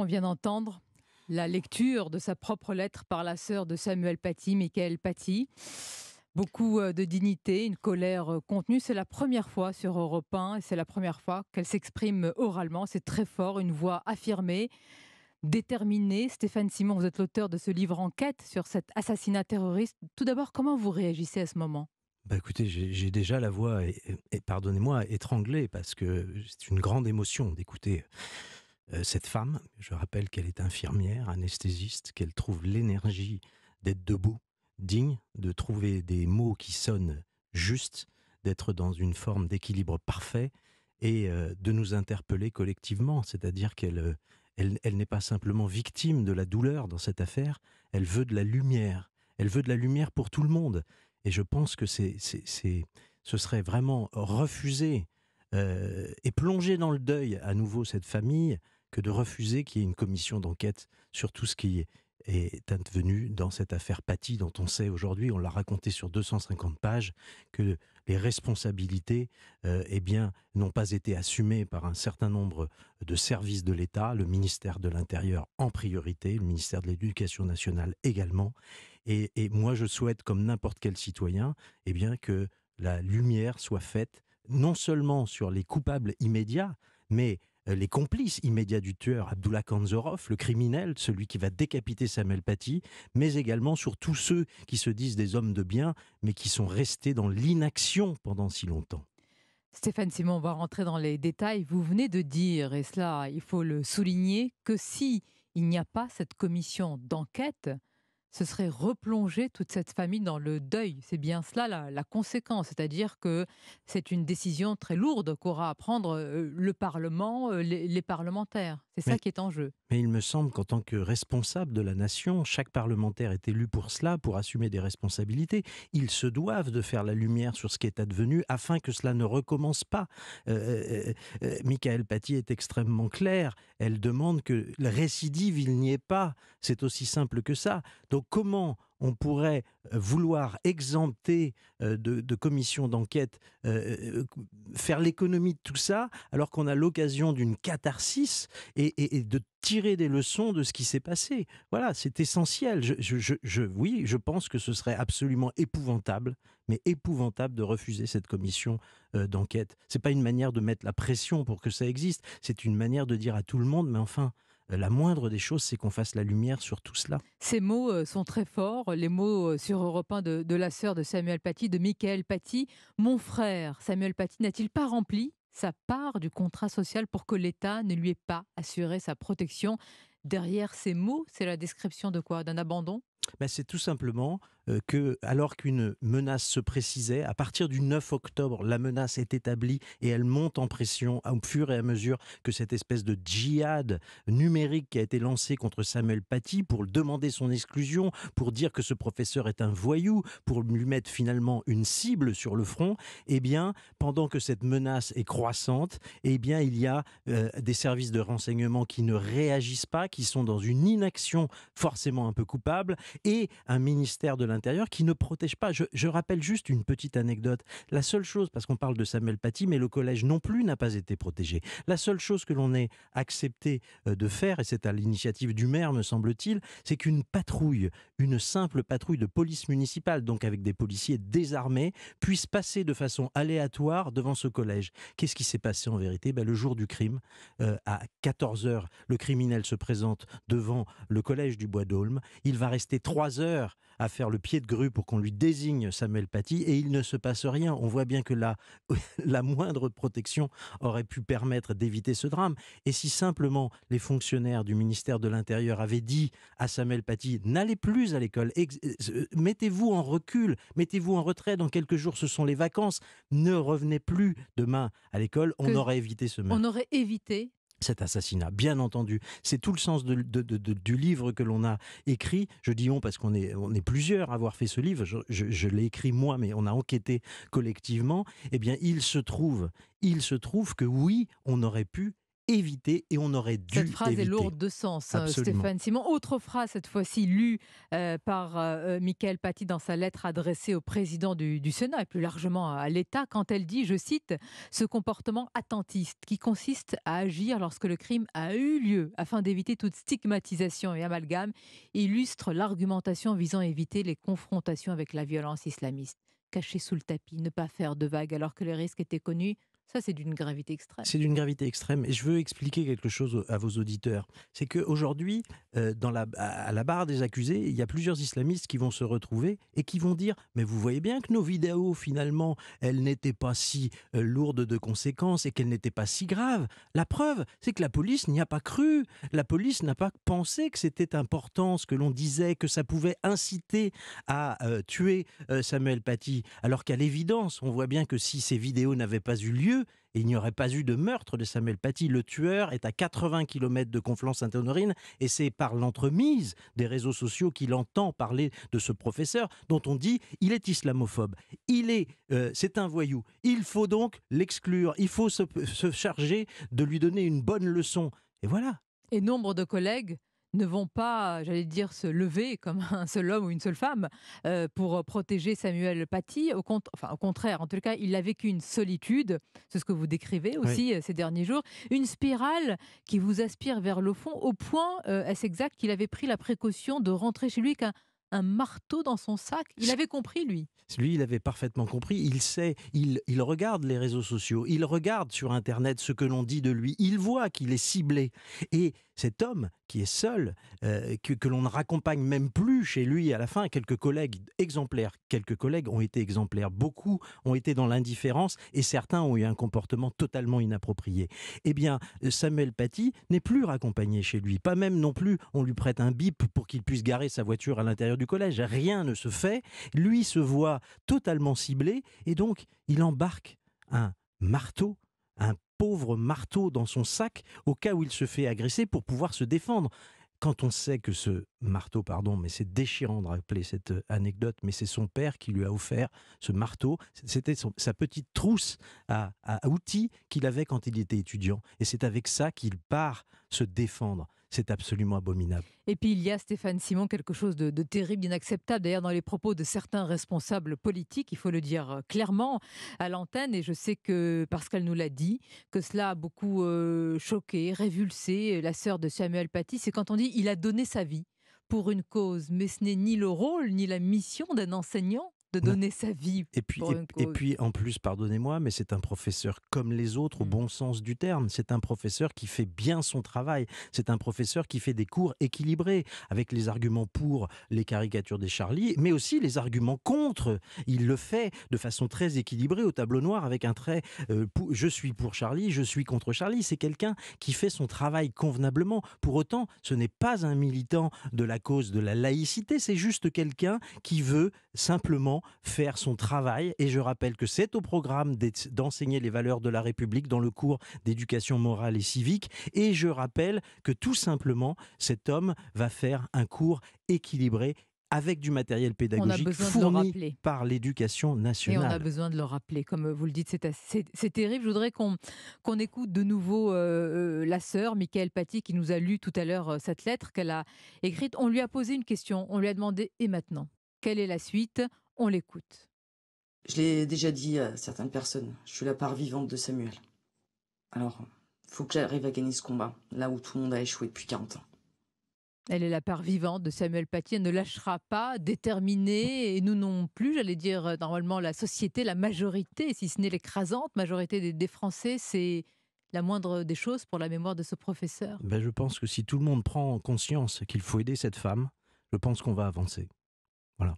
On vient d'entendre la lecture de sa propre lettre par la sœur de Samuel Paty, Michael Paty. Beaucoup euh, de dignité, une colère euh, contenue. C'est la première fois sur Europe 1 et c'est la première fois qu'elle s'exprime oralement. C'est très fort, une voix affirmée, déterminée. Stéphane Simon, vous êtes l'auteur de ce livre Enquête sur cet assassinat terroriste. Tout d'abord, comment vous réagissez à ce moment bah, écoutez, j'ai déjà la voix, pardonnez-moi, étranglée, parce que c'est une grande émotion d'écouter euh, cette femme, je rappelle qu'elle est infirmière, anesthésiste, qu'elle trouve l'énergie d'être debout, digne, de trouver des mots qui sonnent justes, d'être dans une forme d'équilibre parfait et euh, de nous interpeller collectivement, c'est-à-dire qu'elle euh, elle, n'est pas simplement victime de la douleur dans cette affaire, elle veut de la lumière, elle veut de la lumière pour tout le monde. Et je pense que c'est, ce serait vraiment refuser et plonger dans le deuil à nouveau cette famille que de refuser qu'il y ait une commission d'enquête sur tout ce qui est intervenu dans cette affaire Paty dont on sait aujourd'hui, on l'a raconté sur 250 pages, que les responsabilités euh, eh bien, n'ont pas été assumées par un certain nombre de services de l'État, le ministère de l'Intérieur en priorité, le ministère de l'Éducation nationale également. Et, moi, je souhaite, comme n'importe quel citoyen, eh bien, que la lumière soit faite non seulement sur les coupables immédiats, mais euh, les complices immédiats du tueur, Abdullah Kanzorov, le criminel, celui qui va décapiter Samuel Paty, mais également sur tous ceux qui se disent des hommes de bien, mais qui sont restés dans l'inaction pendant si longtemps. Stéphane Simon, va rentrer dans les détails. Vous venez de dire, et cela il faut le souligner, que si il n'y a pas cette commission d'enquête, ce serait replonger toute cette famille dans le deuil. C'est bien cela la, conséquence, c'est-à-dire que c'est une décision très lourde qu'aura à prendre euh, le Parlement, euh, les, parlementaires. C'est ça qui est en jeu. Mais il me semble qu'en tant que responsable de la nation, chaque parlementaire est élu pour cela, pour assumer des responsabilités. Ils se doivent de faire la lumière sur ce qui est advenu afin que cela ne recommence pas. Euh, euh Michael Paty est extrêmement clair, Elle demande que le récidive, il n'y ait pas. C'est aussi simple que ça comment on pourrait euh, vouloir exempter euh, de, commission commissions d'enquête, euh, faire l'économie de tout ça, alors qu'on a l'occasion d'une catharsis et, de tirer des leçons de ce qui s'est passé. Voilà, c'est essentiel. Je, oui, je pense que ce serait absolument épouvantable, mais épouvantable de refuser cette commission d'enquête. C'est pas une manière de mettre la pression pour que ça existe. C'est une manière de dire à tout le monde, mais enfin, la moindre des choses, c'est qu'on fasse la lumière sur tout cela. Ces mots euh, sont très forts, les mots euh, sur Europe de, de la sœur de Samuel Paty, de Michael Paty. Mon frère, Samuel Paty, n'a-t-il pas rempli sa part du contrat social pour que l'État ne lui ait pas assuré sa protection Derrière ces mots, c'est la description de quoi D'un abandon bah, c'est tout simplement euh, que, alors qu'une menace se précisait, à partir du 9 octobre, la menace est établie et elle monte en pression au fur et à mesure que cette espèce de djihad numérique qui a été lancée contre Samuel Paty pour demander son exclusion, pour dire que ce professeur est un voyou, pour lui mettre finalement une cible sur le front, eh bien, pendant que cette menace est croissante, eh bien, il y a euh, des services de renseignement qui ne réagissent pas, qui sont dans une inaction forcément un peu coupable, et un ministère de l'Intérieur qui ne protège pas. Je, rappelle juste une petite anecdote. La seule chose, parce qu'on parle de Samuel Paty, mais le collège non plus n'a pas été protégé. La seule chose que l'on ait accepté euh, de faire, et c'est à l'initiative du maire, me semble-t-il, c'est qu'une patrouille, une simple patrouille de police municipale, donc avec des policiers désarmés, puisse passer de façon aléatoire devant ce collège. Qu'est-ce qui s'est passé en vérité ben, Le jour du crime, euh, à 14h, le criminel se présente devant le collège du Bois d'Aulme. Il va rester trois heures à faire le pied de grue pour qu'on lui désigne Samuel Paty et il ne se passe rien. On voit bien que la, la moindre protection aurait pu permettre d'éviter ce drame. Et si simplement les fonctionnaires du ministère de l'Intérieur avaient dit à Samuel Paty n'allez plus à l'école, euh, euh, mettez-vous en recul, mettez-vous en retrait, dans quelques jours ce sont les vacances, ne revenez plus demain à l'école, on aurait évité ce meurtre. On aurait évité cet assassinat. Bien entendu, c'est tout le sens de, du livre que l'on a écrit. Je dis on parce qu'on est, on est plusieurs à avoir fait ce livre. Je, l'ai écrit moi, mais on a enquêté collectivement. Eh bien, il se trouve, il se trouve que oui, on aurait pu éviter et on aurait dû. Cette phrase est lourde de sens, euh, Stéphane Simon. Autre phrase, cette fois-ci lue euh, par euh, Michael Paty dans sa lettre adressée au président du, Sénat et plus largement à l'État, quand elle dit, je cite, ce comportement attentiste qui consiste à agir lorsque le crime a eu lieu afin d'éviter toute stigmatisation et amalgame illustre l'argumentation visant à éviter les confrontations avec la violence islamiste. Cacher sous le tapis, ne pas faire de vagues alors que le risque était connu, ça, c'est d'une gravité extrême. C'est d'une gravité extrême. Et je veux expliquer quelque chose à vos auditeurs. C'est qu'aujourd'hui, euh, la, à la barre des accusés, il y a plusieurs islamistes qui vont se retrouver et qui vont dire Mais vous voyez bien que nos vidéos, finalement, elles n'étaient pas si euh, lourdes de conséquences et qu'elles n'étaient pas si graves. La preuve, c'est que la police n'y a pas cru. La police n'a pas pensé que c'était important ce que l'on disait, que ça pouvait inciter à euh, tuer Samuel Paty. Alors qu'à l'évidence, on voit bien que si ces vidéos n'avaient pas eu lieu, il n'y aurait pas eu de meurtre de Samuel Paty. Le tueur est à 80 km de Conflans-Sainte-Honorine et c'est par l'entremise des réseaux sociaux qu'il entend parler de ce professeur dont on dit il est islamophobe, il est, euh, c'est un voyou. Il faut donc l'exclure, il faut se charger de lui donner une bonne leçon. Et voilà. Et nombre de collègues ne vont pas, j'allais dire, se lever comme un seul homme ou une seule femme euh, pour protéger Samuel Paty. Au, au contraire, en tout cas, il a vécu une solitude, c'est ce que vous décrivez aussi euh, ces derniers jours, une spirale qui vous aspire vers le fond au point, est-ce euh, exact, qu'il avait pris la précaution de rentrer chez lui qu'un un marteau dans son sac. Il avait compris, lui. Lui, il avait parfaitement compris. Il sait, il regarde les réseaux sociaux, il regarde sur Internet ce que l'on dit de lui, il voit qu'il est ciblé. Et cet homme qui est seul, euh, que, que l'on ne raccompagne même plus chez lui à la fin. Quelques collègues exemplaires, quelques collègues ont été exemplaires, beaucoup ont été dans l'indifférence et certains ont eu un comportement totalement inapproprié. Eh bien, Samuel Paty n'est plus raccompagné chez lui, pas même non plus on lui prête un bip pour qu'il puisse garer sa voiture à l'intérieur du collège. Rien ne se fait, lui se voit totalement ciblé et donc il embarque un marteau un pauvre marteau dans son sac au cas où il se fait agresser pour pouvoir se défendre. Quand on sait que ce marteau, pardon, mais c'est déchirant de rappeler cette euh, anecdote, mais c'est son père qui lui a offert ce marteau. C'était sa petite trousse à, outils qu'il avait quand il était étudiant. Et c'est avec ça qu'il part se défendre. C'est absolument abominable. Et puis il y a, Stéphane Simon, quelque chose de, terrible, d'inacceptable, d'ailleurs dans les propos de certains responsables politiques, il faut le dire euh, clairement à l'antenne, et je sais que, parce qu'elle nous l'a dit, que cela a beaucoup euh, choqué, révulsé euh, la sœur de Samuel Paty, c'est quand on dit il a donné sa vie pour une cause, mais ce n'est ni le rôle ni la mission d'un enseignant de mmh. donner sa vie. Et puis, et, puis en plus, pardonnez-moi, mais c'est un professeur comme les autres au mmh. bon sens du terme. C'est un professeur qui fait bien son travail. C'est un professeur qui fait des cours équilibrés avec les arguments pour les caricatures des Charlie, mais aussi les arguments contre. Il le fait de façon très équilibrée au tableau noir avec un trait euh, je suis pour Charlie, je suis contre Charlie. C'est quelqu'un qui fait son travail convenablement. Pour autant, ce n'est pas un militant de la cause de la laïcité, c'est juste quelqu'un qui veut simplement faire son travail. Et je rappelle que c'est au programme d'enseigner les valeurs de la République dans le cours d'éducation morale et civique. Et je rappelle que tout simplement, cet homme va faire un cours équilibré avec du matériel pédagogique fourni par l'éducation nationale. Et on a besoin de le rappeler, comme vous le dites, c'est terrible. Je voudrais qu'on qu'on écoute de nouveau euh, euh, la sœur, Michael Paty, qui nous a lu tout à l'heure euh, cette lettre qu'elle a écrite. On lui a posé une question, on lui a demandé, et maintenant Quelle est la suite on l'écoute. Je l'ai déjà dit à certaines personnes, je suis la part vivante de Samuel. Alors, faut que j'arrive à gagner ce combat, là où tout le monde a échoué depuis 40 ans. Elle est la part vivante de Samuel Paty, elle ne lâchera pas, déterminée, et nous non plus, j'allais dire, euh, normalement, la société, la majorité, si ce n'est l'écrasante majorité des, Français, c'est la moindre des choses pour la mémoire de ce professeur. Ben, je pense que si tout le monde prend conscience qu'il faut aider cette femme, je pense qu'on va avancer.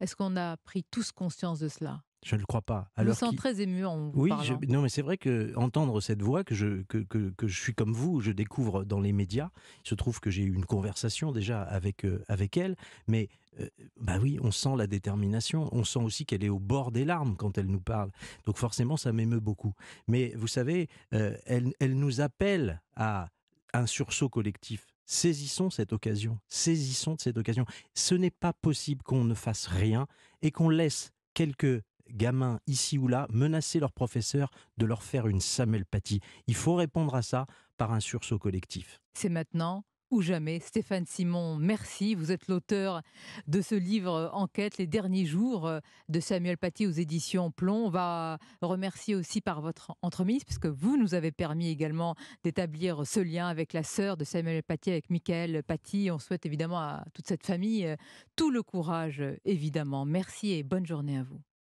Est-ce qu'on a pris tous conscience de cela je ne le crois pas. on je très ému en vous Oui, non, mais c'est vrai que entendre cette voix que je que, je suis comme vous, je découvre dans les médias. Il se trouve que j'ai eu une conversation déjà avec euh, avec elle, mais euh, bah oui, on sent la détermination. On sent aussi qu'elle est au bord des larmes quand elle nous parle. Donc forcément, ça m'émeut beaucoup. Mais vous savez, euh, elle nous appelle à un sursaut collectif. Saisissons cette occasion, saisissons cette occasion. Ce n'est pas possible qu'on ne fasse rien et qu'on laisse quelques gamins ici ou là menacer leurs professeurs de leur faire une Samuel Il faut répondre à ça par un sursaut collectif. C'est maintenant, jamais. Stéphane Simon, merci. Vous êtes l'auteur de ce livre Enquête, les derniers jours euh, de Samuel Paty aux éditions Plomb. On va remercier aussi par votre entremise, puisque vous nous avez permis également d'établir ce lien avec la sœur de Samuel Paty, avec Michael Paty. On souhaite évidemment à toute cette famille euh, tout le courage, évidemment. Merci et bonne journée à vous.